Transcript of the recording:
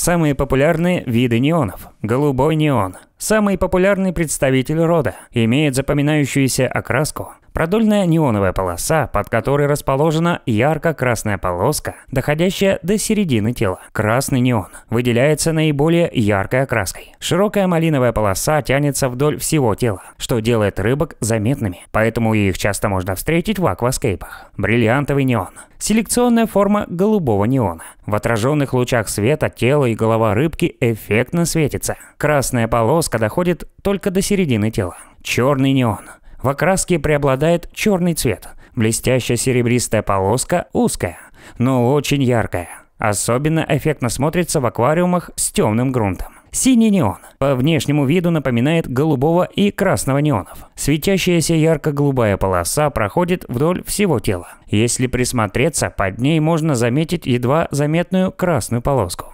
Самые популярные виды неонов. Голубой неон – самый популярный представитель рода, имеет запоминающуюся окраску, Продольная неоновая полоса, под которой расположена ярко-красная полоска, доходящая до середины тела. Красный неон выделяется наиболее яркой окраской. Широкая малиновая полоса тянется вдоль всего тела, что делает рыбок заметными, поэтому их часто можно встретить в акваскейпах. Бриллиантовый неон. Селекционная форма голубого неона. В отраженных лучах света тело и голова рыбки эффектно светится. Красная полоска доходит только до середины тела. Черный неон в окраске преобладает черный цвет. Блестящая серебристая полоска узкая, но очень яркая. Особенно эффектно смотрится в аквариумах с темным грунтом. Синий неон по внешнему виду напоминает голубого и красного неонов. Светящаяся ярко-голубая полоса проходит вдоль всего тела. Если присмотреться, под ней можно заметить едва заметную красную полоску.